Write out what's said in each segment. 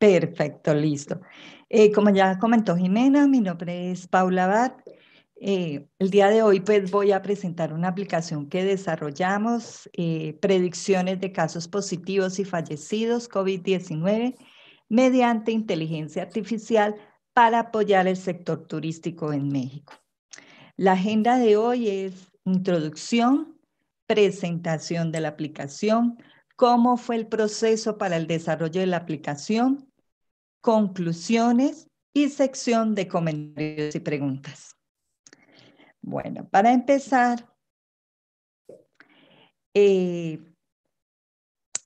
Perfecto, listo. Eh, como ya comentó Jimena, mi nombre es Paula Bat. Eh, el día de hoy pues voy a presentar una aplicación que desarrollamos, eh, predicciones de casos positivos y fallecidos COVID-19 mediante inteligencia artificial para apoyar el sector turístico en México. La agenda de hoy es introducción, presentación de la aplicación, cómo fue el proceso para el desarrollo de la aplicación, conclusiones y sección de comentarios y preguntas. Bueno, para empezar, eh,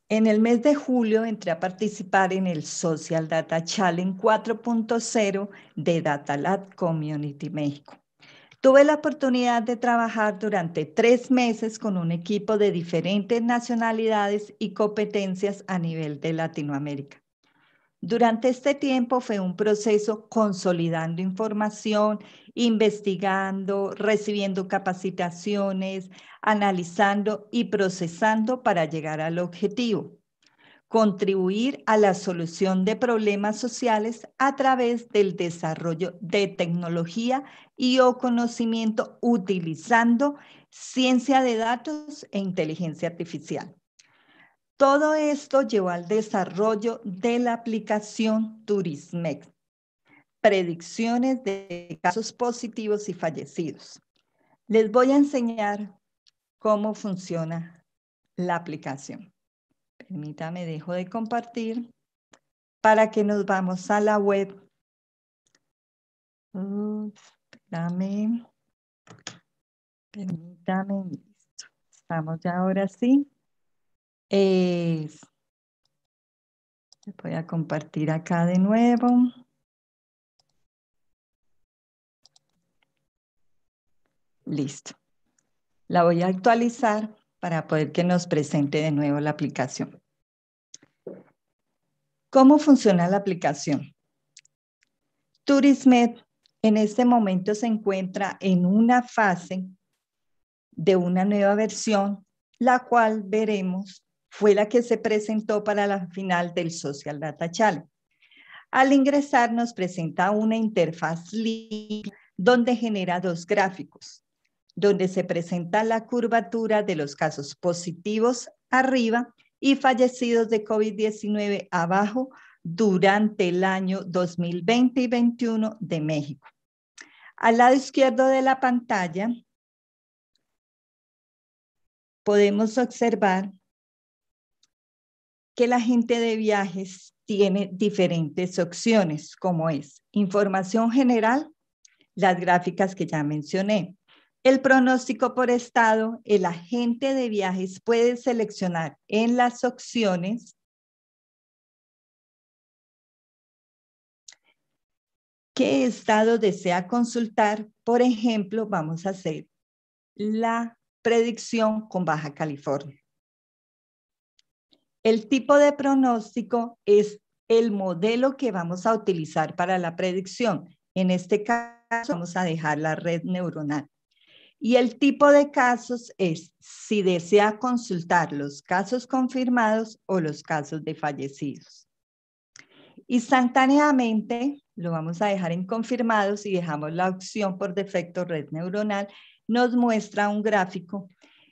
en el mes de julio entré a participar en el Social Data Challenge 4.0 de DataLab Community México. Tuve la oportunidad de trabajar durante tres meses con un equipo de diferentes nacionalidades y competencias a nivel de Latinoamérica. Durante este tiempo fue un proceso consolidando información, investigando, recibiendo capacitaciones, analizando y procesando para llegar al objetivo. Contribuir a la solución de problemas sociales a través del desarrollo de tecnología y o conocimiento utilizando ciencia de datos e inteligencia artificial. Todo esto llevó al desarrollo de la aplicación Turismex, predicciones de casos positivos y fallecidos. Les voy a enseñar cómo funciona la aplicación. Permítame, dejo de compartir para que nos vamos a la web. Permítame. Estamos ya ahora sí. Eh, voy a compartir acá de nuevo. Listo. La voy a actualizar para poder que nos presente de nuevo la aplicación. ¿Cómo funciona la aplicación? Turismet en este momento se encuentra en una fase de una nueva versión, la cual veremos fue la que se presentó para la final del Social Data Challenge. Al ingresar nos presenta una interfaz donde genera dos gráficos, donde se presenta la curvatura de los casos positivos arriba y fallecidos de COVID-19 abajo durante el año 2020 y 2021 de México. Al lado izquierdo de la pantalla podemos observar que el agente de viajes tiene diferentes opciones, como es información general, las gráficas que ya mencioné, el pronóstico por estado, el agente de viajes puede seleccionar en las opciones qué estado desea consultar. Por ejemplo, vamos a hacer la predicción con Baja California. El tipo de pronóstico es el modelo que vamos a utilizar para la predicción. En este caso vamos a dejar la red neuronal. Y el tipo de casos es si desea consultar los casos confirmados o los casos de fallecidos. Instantáneamente lo vamos a dejar en confirmados y dejamos la opción por defecto red neuronal. Nos muestra un gráfico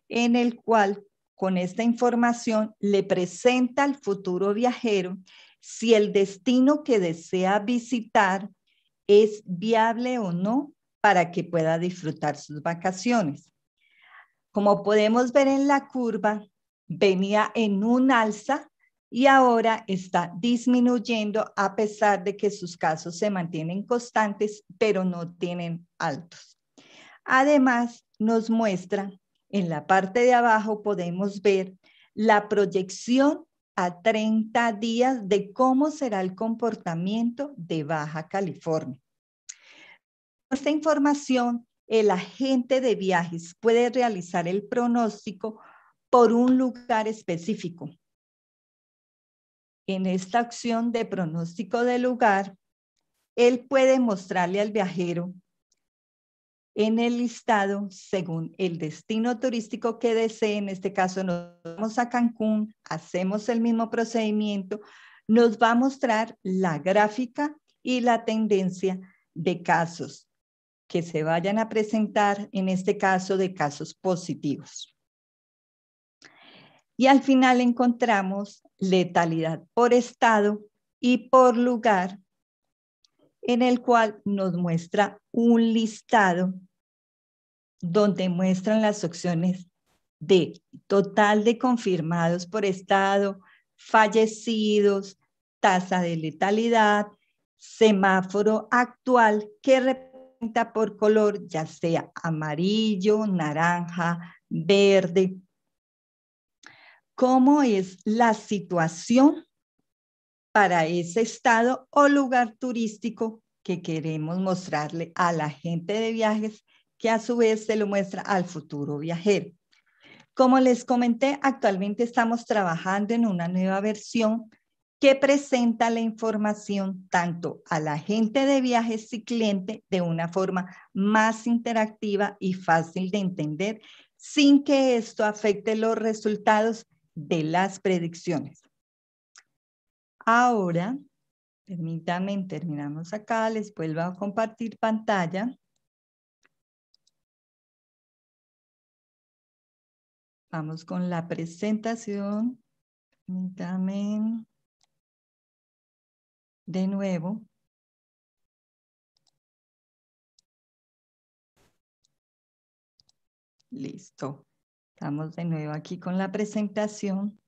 en el cual con esta información le presenta al futuro viajero si el destino que desea visitar es viable o no para que pueda disfrutar sus vacaciones. Como podemos ver en la curva, venía en un alza y ahora está disminuyendo a pesar de que sus casos se mantienen constantes, pero no tienen altos. Además, nos muestra en la parte de abajo podemos ver la proyección a 30 días de cómo será el comportamiento de Baja California. Con esta información, el agente de viajes puede realizar el pronóstico por un lugar específico. En esta opción de pronóstico de lugar, él puede mostrarle al viajero en el listado según el destino turístico que desee. En este caso, nos vamos a Cancún, hacemos el mismo procedimiento, nos va a mostrar la gráfica y la tendencia de casos que se vayan a presentar, en este caso de casos positivos. Y al final encontramos letalidad por estado y por lugar en el cual nos muestra un listado donde muestran las opciones de total de confirmados por estado, fallecidos, tasa de letalidad, semáforo actual que representa por color, ya sea amarillo, naranja, verde. ¿Cómo es la situación para ese estado o lugar turístico que queremos mostrarle a la gente de viajes, que a su vez se lo muestra al futuro viajero. Como les comenté, actualmente estamos trabajando en una nueva versión que presenta la información tanto a la gente de viajes y cliente de una forma más interactiva y fácil de entender, sin que esto afecte los resultados de las predicciones. Ahora, permítanme, terminamos acá, les vuelvo a compartir pantalla. Vamos con la presentación. Permítanme. De nuevo. Listo. Estamos de nuevo aquí con la presentación.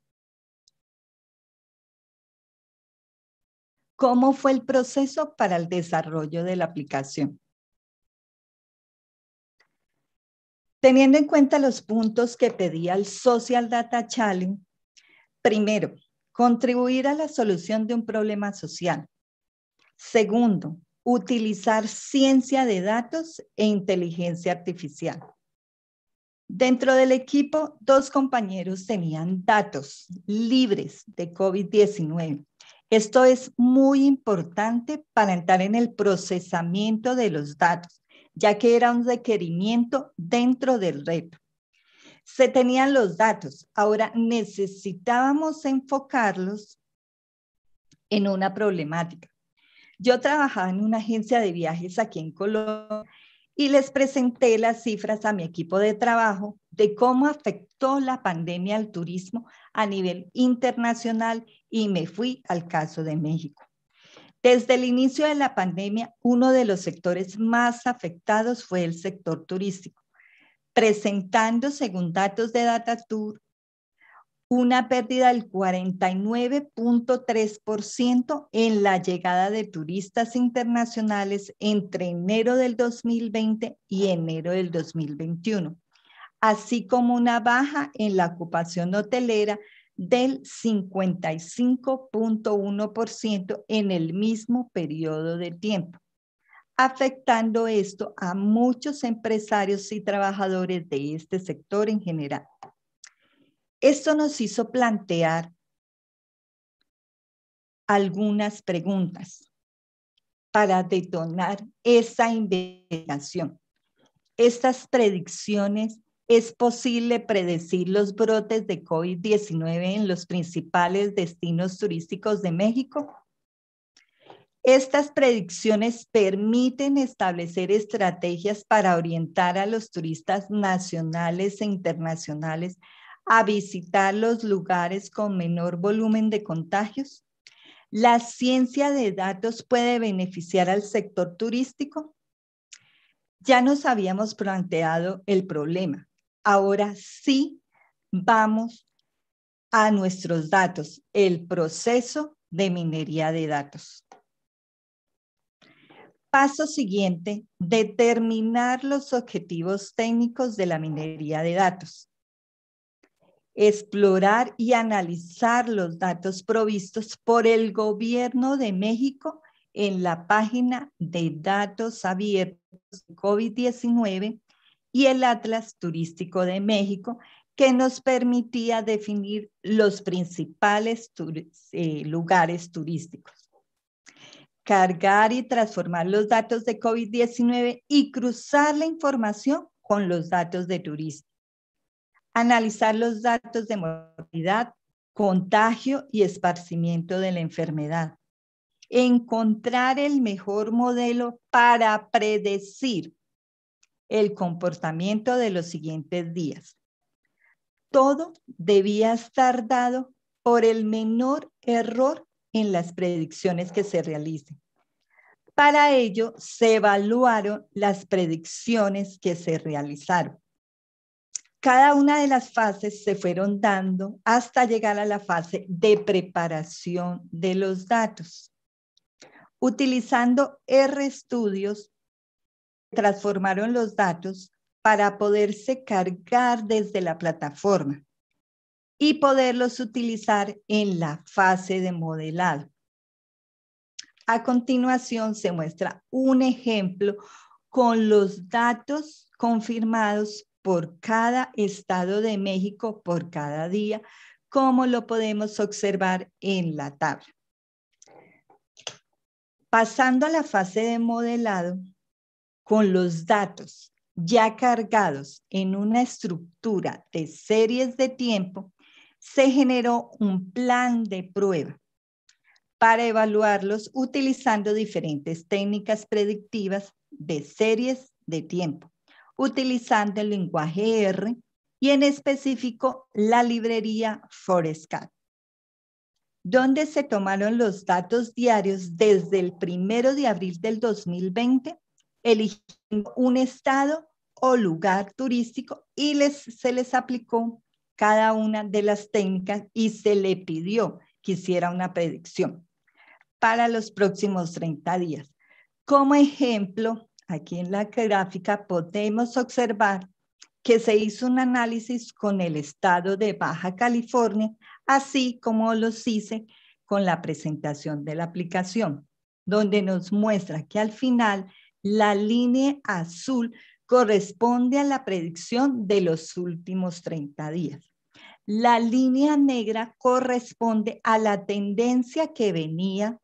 ¿Cómo fue el proceso para el desarrollo de la aplicación? Teniendo en cuenta los puntos que pedía el Social Data Challenge, primero, contribuir a la solución de un problema social. Segundo, utilizar ciencia de datos e inteligencia artificial. Dentro del equipo, dos compañeros tenían datos libres de COVID-19 esto es muy importante para entrar en el procesamiento de los datos, ya que era un requerimiento dentro del reto. Se tenían los datos, ahora necesitábamos enfocarlos en una problemática. Yo trabajaba en una agencia de viajes aquí en Colombia y les presenté las cifras a mi equipo de trabajo de cómo afectó la pandemia al turismo a nivel internacional y me fui al caso de México. Desde el inicio de la pandemia, uno de los sectores más afectados fue el sector turístico, presentando, según datos de Datatour, una pérdida del 49.3% en la llegada de turistas internacionales entre enero del 2020 y enero del 2021 así como una baja en la ocupación hotelera del 55.1% en el mismo periodo de tiempo, afectando esto a muchos empresarios y trabajadores de este sector en general. Esto nos hizo plantear algunas preguntas para detonar esa investigación. Estas predicciones es posible predecir los brotes de COVID-19 en los principales destinos turísticos de México? Estas predicciones permiten establecer estrategias para orientar a los turistas nacionales e internacionales a visitar los lugares con menor volumen de contagios. La ciencia de datos puede beneficiar al sector turístico. Ya nos habíamos planteado el problema, Ahora sí vamos a nuestros datos, el proceso de minería de datos. Paso siguiente, determinar los objetivos técnicos de la minería de datos. Explorar y analizar los datos provistos por el gobierno de México en la página de datos abiertos COVID-19 y el Atlas Turístico de México, que nos permitía definir los principales eh, lugares turísticos. Cargar y transformar los datos de COVID-19 y cruzar la información con los datos de turismo. Analizar los datos de mortalidad, contagio y esparcimiento de la enfermedad. Encontrar el mejor modelo para predecir el comportamiento de los siguientes días. Todo debía estar dado por el menor error en las predicciones que se realicen. Para ello, se evaluaron las predicciones que se realizaron. Cada una de las fases se fueron dando hasta llegar a la fase de preparación de los datos. Utilizando R-estudios, transformaron los datos para poderse cargar desde la plataforma y poderlos utilizar en la fase de modelado. A continuación se muestra un ejemplo con los datos confirmados por cada estado de México por cada día, como lo podemos observar en la tabla. Pasando a la fase de modelado, con los datos ya cargados en una estructura de series de tiempo, se generó un plan de prueba para evaluarlos utilizando diferentes técnicas predictivas de series de tiempo, utilizando el lenguaje R y en específico la librería Forescat, donde se tomaron los datos diarios desde el primero de abril del 2020 eligiendo un estado o lugar turístico y se les aplicó cada una de las técnicas y se le pidió que hiciera una predicción para los próximos 30 días. Como ejemplo, aquí en la gráfica podemos observar que se hizo un análisis con el estado de Baja California, así como los hice con la presentación de la aplicación, donde nos muestra que al final la línea azul corresponde a la predicción de los últimos 30 días. La línea negra corresponde a la tendencia que venía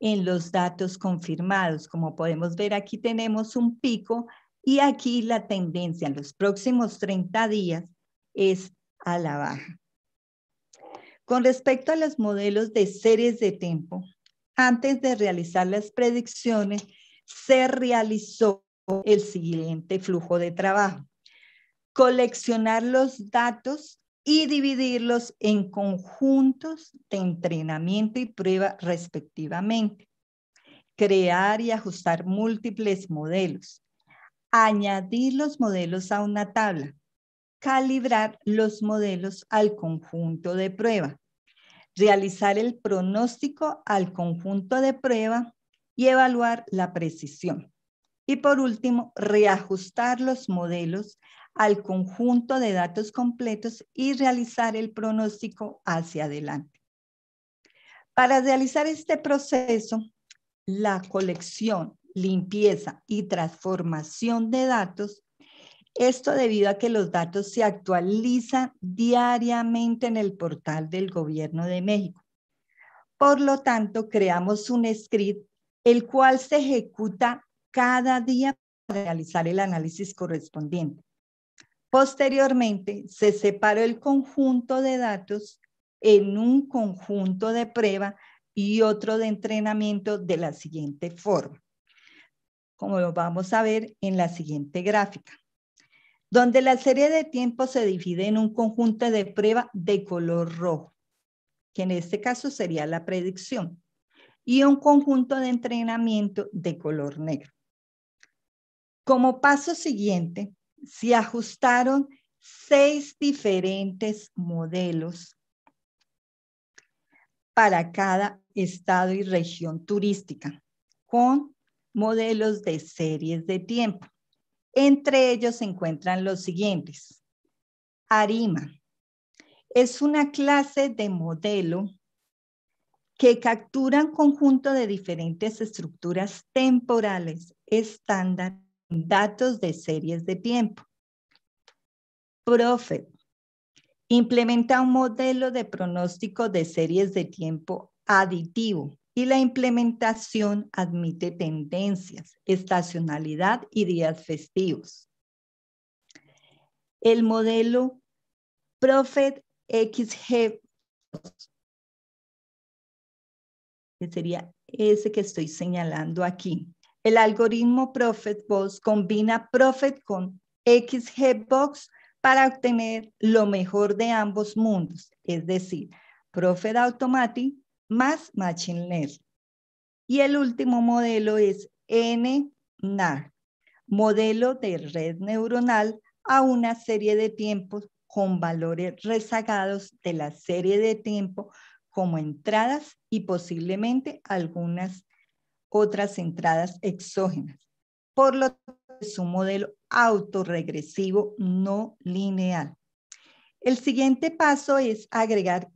en los datos confirmados. Como podemos ver, aquí tenemos un pico y aquí la tendencia en los próximos 30 días es a la baja. Con respecto a los modelos de series de tiempo, antes de realizar las predicciones, se realizó el siguiente flujo de trabajo. Coleccionar los datos y dividirlos en conjuntos de entrenamiento y prueba respectivamente. Crear y ajustar múltiples modelos. Añadir los modelos a una tabla. Calibrar los modelos al conjunto de prueba. Realizar el pronóstico al conjunto de prueba y evaluar la precisión. Y por último, reajustar los modelos al conjunto de datos completos y realizar el pronóstico hacia adelante. Para realizar este proceso, la colección, limpieza y transformación de datos, esto debido a que los datos se actualizan diariamente en el portal del Gobierno de México. Por lo tanto, creamos un script el cual se ejecuta cada día para realizar el análisis correspondiente. Posteriormente, se separó el conjunto de datos en un conjunto de prueba y otro de entrenamiento de la siguiente forma, como lo vamos a ver en la siguiente gráfica, donde la serie de tiempo se divide en un conjunto de prueba de color rojo, que en este caso sería la predicción y un conjunto de entrenamiento de color negro. Como paso siguiente, se ajustaron seis diferentes modelos para cada estado y región turística, con modelos de series de tiempo. Entre ellos se encuentran los siguientes. Arima es una clase de modelo que capturan conjunto de diferentes estructuras temporales estándar en datos de series de tiempo. Profe, implementa un modelo de pronóstico de series de tiempo aditivo y la implementación admite tendencias, estacionalidad y días festivos. El modelo Profet XG que sería ese que estoy señalando aquí. El algoritmo ProfitBox combina Profit con XGBox para obtener lo mejor de ambos mundos, es decir, Profit Automatic más Machine Learning. Y el último modelo es NNA, modelo de red neuronal a una serie de tiempos con valores rezagados de la serie de tiempo como entradas y posiblemente algunas otras entradas exógenas. Por lo es un modelo autorregresivo no lineal. El siguiente paso es agregar,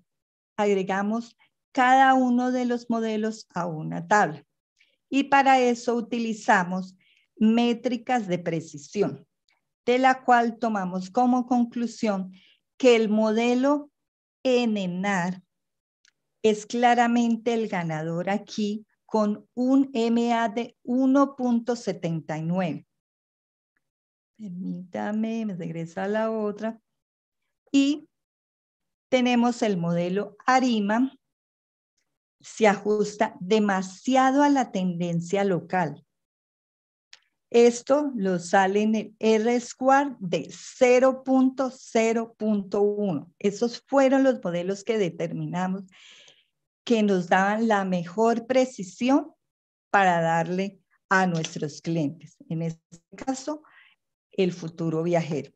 agregamos cada uno de los modelos a una tabla. Y para eso utilizamos métricas de precisión, de la cual tomamos como conclusión que el modelo enar es claramente el ganador aquí con un MA de 1.79. Permítame, me regresa a la otra. Y tenemos el modelo ARIMA. Se ajusta demasiado a la tendencia local. Esto lo sale en el R square de 0.0.1. Esos fueron los modelos que determinamos que nos daban la mejor precisión para darle a nuestros clientes, en este caso, el futuro viajero.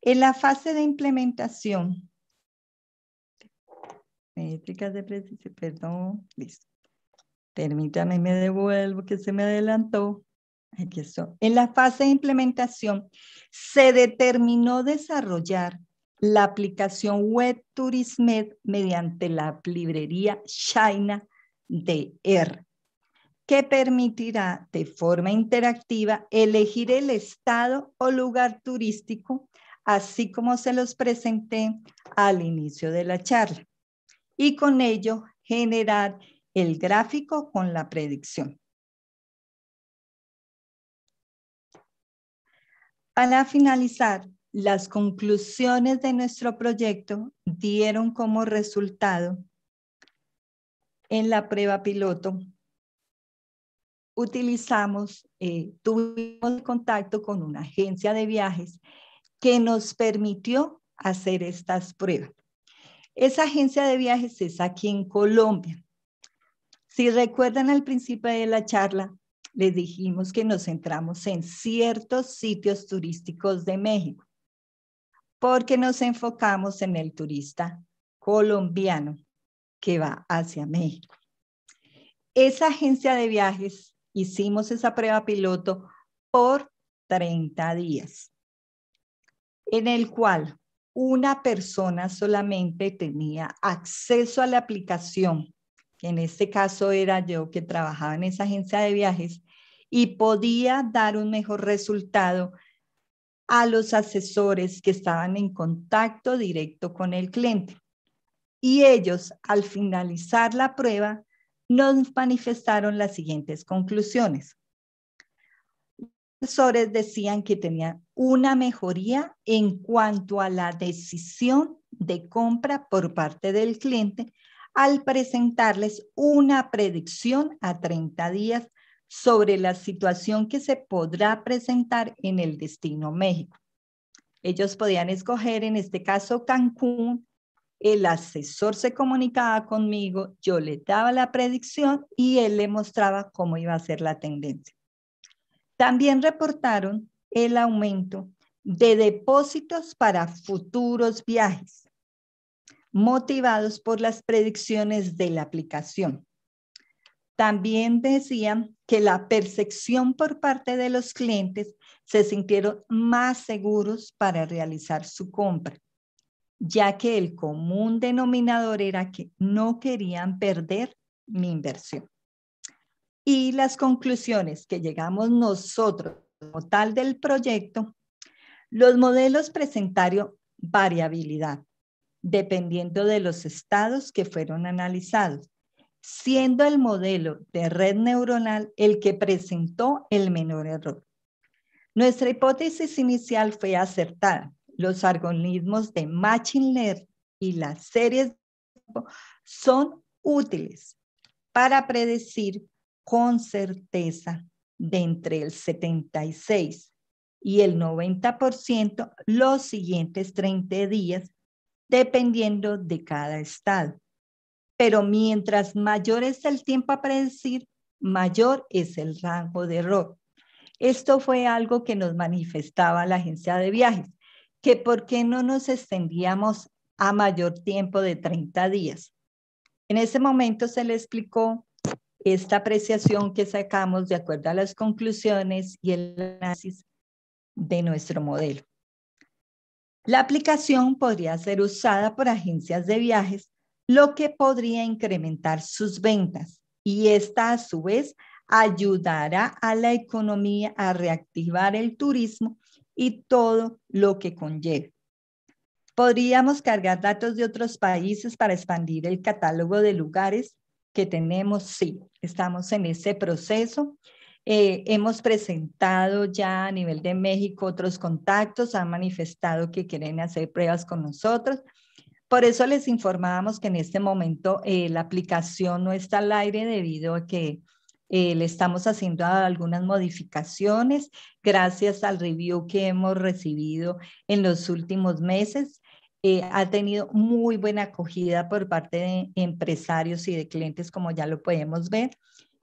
En la fase de implementación, métricas de precisión, perdón, listo. Permítame, me devuelvo que se me adelantó. Aquí estoy. En la fase de implementación, se determinó desarrollar la aplicación web Turismed mediante la librería China de que permitirá de forma interactiva elegir el estado o lugar turístico, así como se los presenté al inicio de la charla, y con ello generar el gráfico con la predicción. Para finalizar, las conclusiones de nuestro proyecto dieron como resultado en la prueba piloto utilizamos, eh, tuvimos contacto con una agencia de viajes que nos permitió hacer estas pruebas. Esa agencia de viajes es aquí en Colombia. Si recuerdan al principio de la charla, les dijimos que nos centramos en ciertos sitios turísticos de México porque nos enfocamos en el turista colombiano que va hacia México. Esa agencia de viajes hicimos esa prueba piloto por 30 días, en el cual una persona solamente tenía acceso a la aplicación, que en este caso era yo que trabajaba en esa agencia de viajes, y podía dar un mejor resultado a los asesores que estaban en contacto directo con el cliente. Y ellos, al finalizar la prueba, nos manifestaron las siguientes conclusiones. Los asesores decían que tenían una mejoría en cuanto a la decisión de compra por parte del cliente al presentarles una predicción a 30 días sobre la situación que se podrá presentar en el destino México. Ellos podían escoger, en este caso, Cancún. El asesor se comunicaba conmigo, yo le daba la predicción y él le mostraba cómo iba a ser la tendencia. También reportaron el aumento de depósitos para futuros viajes, motivados por las predicciones de la aplicación. También decían que la percepción por parte de los clientes se sintieron más seguros para realizar su compra, ya que el común denominador era que no querían perder mi inversión. Y las conclusiones que llegamos nosotros como tal del proyecto, los modelos presentaron variabilidad dependiendo de los estados que fueron analizados siendo el modelo de red neuronal el que presentó el menor error. Nuestra hipótesis inicial fue acertada. Los algoritmos de Machine Learning y las series son útiles para predecir con certeza de entre el 76 y el 90% los siguientes 30 días, dependiendo de cada estado pero mientras mayor es el tiempo a predecir, mayor es el rango de error. Esto fue algo que nos manifestaba la agencia de viajes, que por qué no nos extendíamos a mayor tiempo de 30 días. En ese momento se le explicó esta apreciación que sacamos de acuerdo a las conclusiones y el análisis de nuestro modelo. La aplicación podría ser usada por agencias de viajes lo que podría incrementar sus ventas y esta a su vez ayudará a la economía a reactivar el turismo y todo lo que conlleva. Podríamos cargar datos de otros países para expandir el catálogo de lugares que tenemos, sí, estamos en ese proceso. Eh, hemos presentado ya a nivel de México otros contactos, han manifestado que quieren hacer pruebas con nosotros por eso les informábamos que en este momento eh, la aplicación no está al aire debido a que eh, le estamos haciendo algunas modificaciones gracias al review que hemos recibido en los últimos meses. Eh, ha tenido muy buena acogida por parte de empresarios y de clientes, como ya lo podemos ver.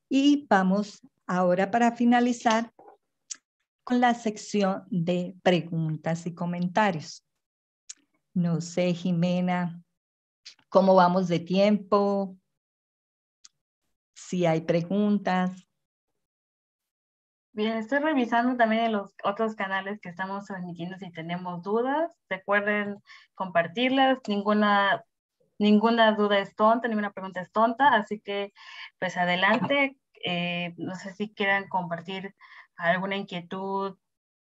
Y vamos ahora para finalizar con la sección de preguntas y comentarios. No sé, Jimena, cómo vamos de tiempo, si hay preguntas. Bien, estoy revisando también los otros canales que estamos transmitiendo si tenemos dudas. Recuerden compartirlas. Ninguna, ninguna duda es tonta, ninguna pregunta es tonta. Así que, pues adelante. Eh, no sé si quieran compartir alguna inquietud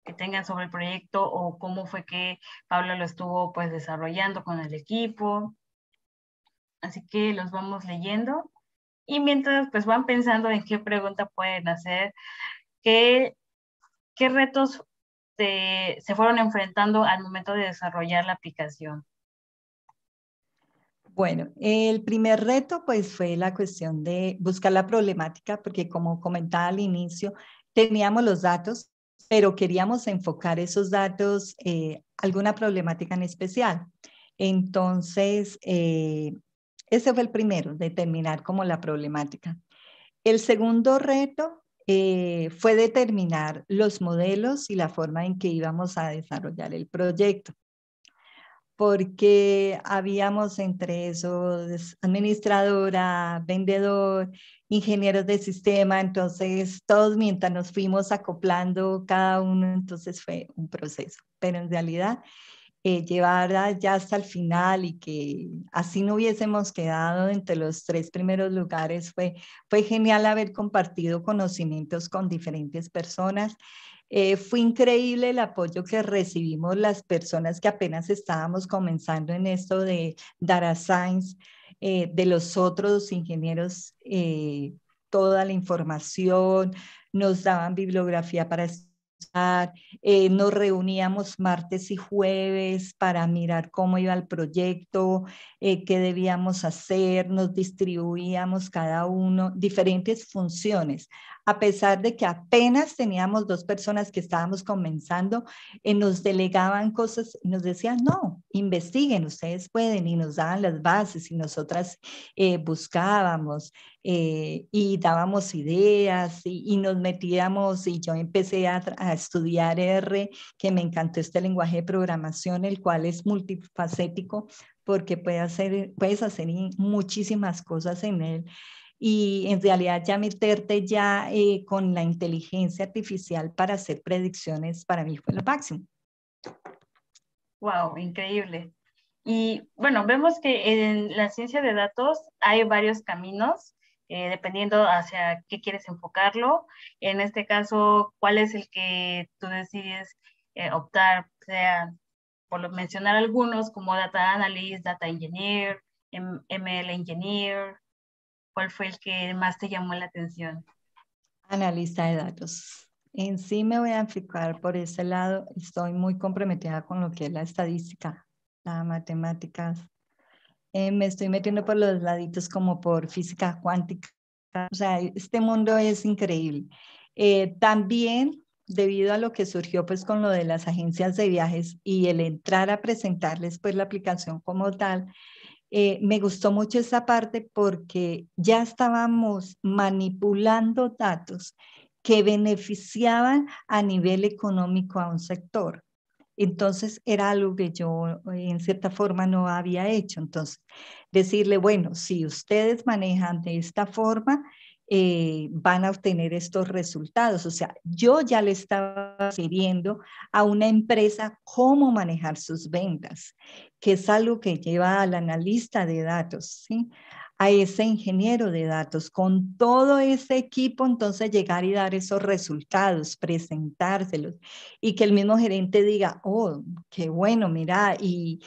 que tengan sobre el proyecto o cómo fue que Pablo lo estuvo pues desarrollando con el equipo. Así que los vamos leyendo y mientras pues van pensando en qué pregunta pueden hacer, qué, qué retos se fueron enfrentando al momento de desarrollar la aplicación. Bueno, el primer reto pues fue la cuestión de buscar la problemática, porque como comentaba al inicio, teníamos los datos, pero queríamos enfocar esos datos en eh, alguna problemática en especial. Entonces, eh, ese fue el primero, determinar cómo la problemática. El segundo reto eh, fue determinar los modelos y la forma en que íbamos a desarrollar el proyecto porque habíamos entre esos administradora, vendedor, ingenieros de sistema, entonces todos mientras nos fuimos acoplando cada uno, entonces fue un proceso, pero en realidad eh, llevarla ya hasta el final y que así no hubiésemos quedado entre los tres primeros lugares fue genial haber compartido conocimientos con diferentes personas eh, fue increíble el apoyo que recibimos las personas que apenas estábamos comenzando en esto de Data Science, eh, de los otros ingenieros, eh, toda la información, nos daban bibliografía para estudiar, nos reuníamos martes y jueves para mirar cómo iba el proyecto, eh, qué debíamos hacer, nos distribuíamos cada uno diferentes funciones. A pesar de que apenas teníamos dos personas que estábamos comenzando, eh, nos delegaban cosas y nos decían, no, investiguen, ustedes pueden, y nos daban las bases y nosotras eh, buscábamos y dábamos ideas y, nos metíamos y yo empecé a, a estudiar R, que me encantó este lenguaje de programación, el cual es multifacético porque puedes hacer, puedes hacer muchísimas cosas en él y en realidad ya meterte ya eh, con la inteligencia artificial para hacer predicciones para mí fue lo máximo. Wow, increíble. Y bueno, vemos que en la ciencia de datos hay varios caminos, eh, dependiendo hacia qué quieres enfocarlo. En este caso, ¿cuál es el que tú decides eh, optar, sea por mencionar algunos, como Data Analyst, Data Engineer, ML Engineer? ¿Cuál fue el que más te llamó la atención? Analista de datos. En sí me voy a enfocar por ese lado. Estoy muy comprometida con lo que es la estadística, las matemáticas. Eh, me estoy metiendo por los laditos como por física cuántica. O sea, este mundo es increíble. Eh, también debido a lo que surgió pues con lo de las agencias de viajes y el entrar a presentarles pues la aplicación como tal, eh, me gustó mucho esa parte porque ya estábamos manipulando datos que beneficiaban a nivel económico a un sector. Entonces era algo que yo eh, en cierta forma no había hecho. Entonces, decirle, bueno, si ustedes manejan de esta forma, eh, van a obtener estos resultados. O sea, yo ya le estaba pidiendo a una empresa cómo manejar sus ventas, que es algo que lleva al analista de datos, ¿sí? a ese ingeniero de datos, con todo ese equipo, entonces llegar y dar esos resultados, presentárselos y que el mismo gerente diga, oh, qué bueno, mira, y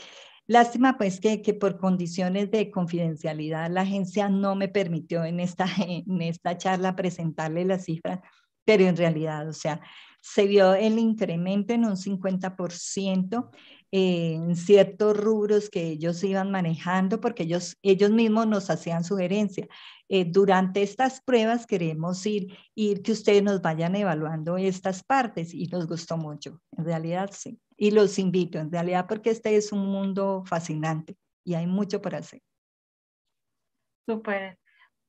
Lástima pues que, por condiciones de confidencialidad la agencia no me permitió en esta, en esta charla presentarle las cifras, pero en realidad, o sea, se vio el incremento en un 50% eh, en ciertos rubros que ellos iban manejando, porque ellos, ellos mismos nos hacían sugerencia. Eh, durante estas pruebas queremos ir, ir que ustedes nos vayan evaluando estas partes y nos gustó mucho, en realidad sí y los invito en realidad porque este es un mundo fascinante y hay mucho por hacer. Súper.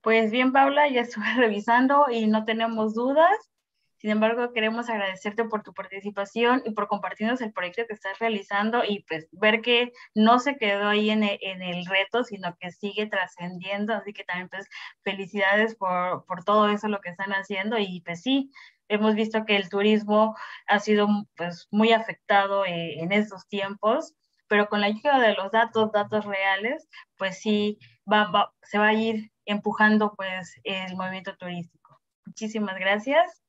Pues bien, Paula, ya estuve revisando y no tenemos dudas. Sin embargo, queremos agradecerte por tu participación y por compartirnos el proyecto que estás realizando y pues ver que no se quedó ahí en el, en el reto, sino que sigue trascendiendo. Así que también pues felicidades por, por todo eso lo que están haciendo y pues sí, hemos visto que el turismo ha sido pues, muy afectado eh, en estos tiempos, pero con la ayuda de los datos, datos reales, pues sí, va, se va a ir empujando pues el movimiento turístico. Muchísimas gracias.